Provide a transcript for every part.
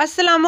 असलम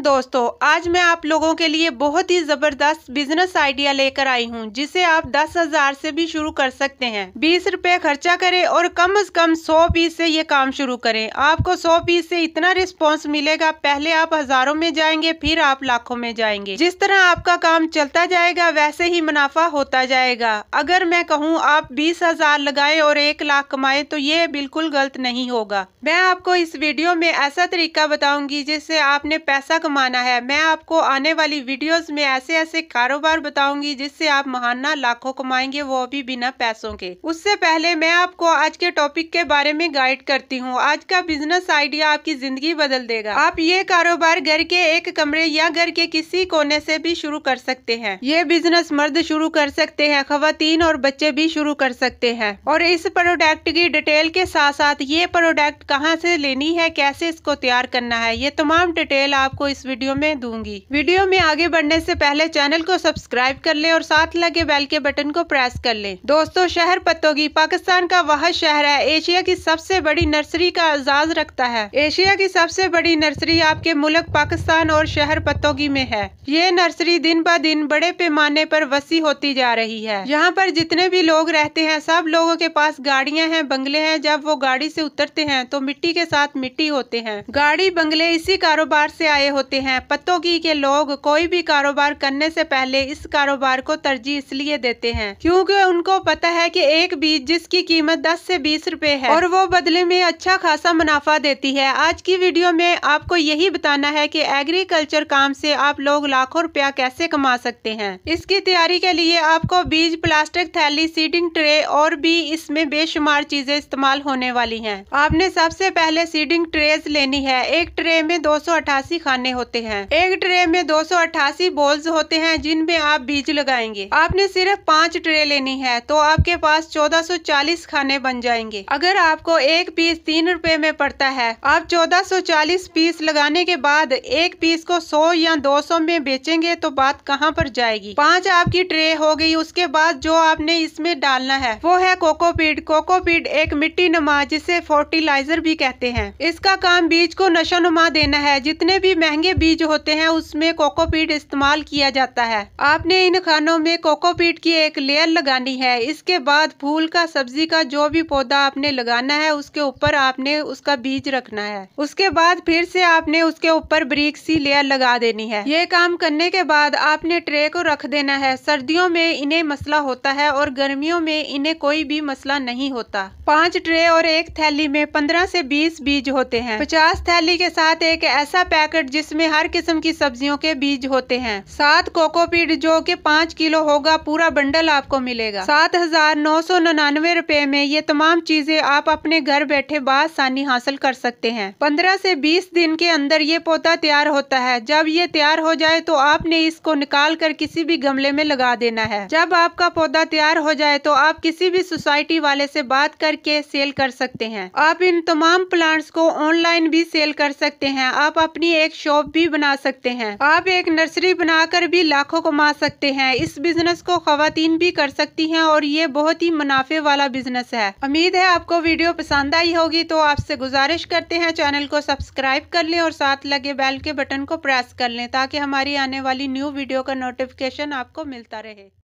दोस्तों आज मैं आप लोगों के लिए बहुत ही ज़बरदस्त बिजनेस आइडिया लेकर आई हूँ जिसे आप दस हज़ार से भी शुरू कर सकते हैं बीस रुपए खर्चा करें और कम से कम सौ पीस से ये काम शुरू करें आपको सौ पीस से इतना रिस्पांस मिलेगा पहले आप हज़ारों में जाएंगे फिर आप लाखों में जाएंगे जिस तरह आपका काम चलता जाएगा वैसे ही मुनाफा होता जाएगा अगर मैं कहूँ आप बीस हज़ार लगाए और एक लाख कमाए तो ये बिल्कुल गलत नहीं होगा मैं आपको इस वीडियो में ऐसा तरीका बताऊंगी जिससे से आपने पैसा कमाना है मैं आपको आने वाली वीडियोस में ऐसे ऐसे कारोबार बताऊंगी जिससे आप महाना लाखों कमाएंगे वो भी बिना पैसों के उससे पहले मैं आपको आज के टॉपिक के बारे में गाइड करती हूँ आज का बिजनेस आइडिया आपकी जिंदगी बदल देगा आप ये कारोबार घर के एक कमरे या घर के किसी कोने से भी शुरू कर सकते हैं ये बिजनेस मर्द शुरू कर सकते हैं खातन और बच्चे भी शुरू कर सकते हैं और इस प्रोडक्ट की डिटेल के साथ साथ ये प्रोडक्ट कहाँ से लेनी है कैसे इसको तैयार करना है ये तमाम तमाम डिटेल आपको इस वीडियो में दूंगी वीडियो में आगे बढ़ने से पहले चैनल को सब्सक्राइब कर ले और साथ लगे बेल के बटन को प्रेस कर ले दोस्तों शहर पत्तोगी पाकिस्तान का वह शहर है एशिया की सबसे बड़ी नर्सरी का आजाज रखता है एशिया की सबसे बड़ी नर्सरी आपके मुल्क पाकिस्तान और शहर पत्तोगी में है ये नर्सरी दिन ब दिन बड़े पैमाने पर वसी होती जा रही है यहाँ पर जितने भी लोग रहते हैं सब लोगों के पास गाड़ियाँ हैं बंगले हैं जब वो गाड़ी से उतरते हैं तो मिट्टी के साथ मिट्टी होते हैं गाड़ी बंगले इसी का कारोबार से आए होते हैं पत्तोगी के लोग कोई भी कारोबार करने से पहले इस कारोबार को तरजीह इसलिए देते हैं क्योंकि उनको पता है कि एक बीज जिसकी कीमत दस से बीस रुपए है और वो बदले में अच्छा खासा मुनाफा देती है आज की वीडियो में आपको यही बताना है की एग्रीकल्चर काम से आप लोग लाखों रुपया कैसे कमा सकते हैं इसकी तैयारी के लिए आपको बीज प्लास्टिक थैली सीडिंग ट्रे और भी इसमें बेशुमार चीजें इस्तेमाल होने वाली है आपने सबसे पहले सीडिंग ट्रेज लेनी है एक ट्रे में दो 288 खाने होते हैं एक ट्रे में 288 बॉल्स होते हैं जिनमें आप बीज लगाएंगे आपने सिर्फ पाँच ट्रे लेनी है तो आपके पास 1440 खाने बन जाएंगे अगर आपको एक पीस तीन रूपए में पड़ता है आप 1440 पीस लगाने के बाद एक पीस को 100 या 200 में बेचेंगे तो बात कहाँ पर जाएगी पाँच आपकी ट्रे हो गई उसके बाद जो आपने इसमें डालना है वो है कोकोपीड कोकोपीड एक मिट्टी नुमा जिसे फर्टिलाइजर भी कहते हैं इसका काम बीज को नशा नुमा देना है है जितने भी महंगे बीज होते हैं उसमें कोकोपीट इस्तेमाल किया जाता है आपने इन खानों में कोकोपीट की एक लेयर लगानी है इसके बाद फूल का सब्जी का जो भी पौधा आपने लगाना है उसके ऊपर आपने उसका बीज रखना है उसके बाद फिर से आपने उसके ऊपर ब्रिक सी लेयर लगा देनी है ये काम करने के बाद आपने ट्रे को रख देना है सर्दियों में इन्हें मसला होता है और गर्मियों में इन्हें कोई भी मसला नहीं होता पाँच ट्रे और एक थैली में पंद्रह से बीस बीज होते हैं पचास थैली के साथ एक ऐसा पैकेट जिसमें हर किस्म की सब्जियों के बीज होते हैं सात कोकोपीड जो कि पाँच किलो होगा पूरा बंडल आपको मिलेगा सात हजार नौ सौ निन्यानवे रूपए में ये तमाम चीजें आप अपने घर बैठे बासानी हासिल कर सकते हैं पंद्रह से बीस दिन के अंदर ये पौधा तैयार होता है जब ये तैयार हो जाए तो आपने इसको निकाल कर किसी भी गमले में लगा देना है जब आपका पौधा तैयार हो जाए तो आप किसी भी सोसाइटी वाले ऐसी बात करके सेल कर सकते हैं आप इन तमाम प्लांट्स को ऑनलाइन भी सेल कर सकते हैं आप अपनी एक शॉप भी बना सकते हैं आप एक नर्सरी बनाकर भी लाखों कमा सकते हैं इस बिजनेस को खातन भी कर सकती हैं और ये बहुत ही मुनाफे वाला बिजनेस है उम्मीद है आपको वीडियो पसंद आई होगी तो आपसे गुजारिश करते हैं चैनल को सब्सक्राइब कर लें और साथ लगे बैल के बटन को प्रेस कर लें ताकि हमारी आने वाली न्यू वीडियो का नोटिफिकेशन आपको मिलता रहे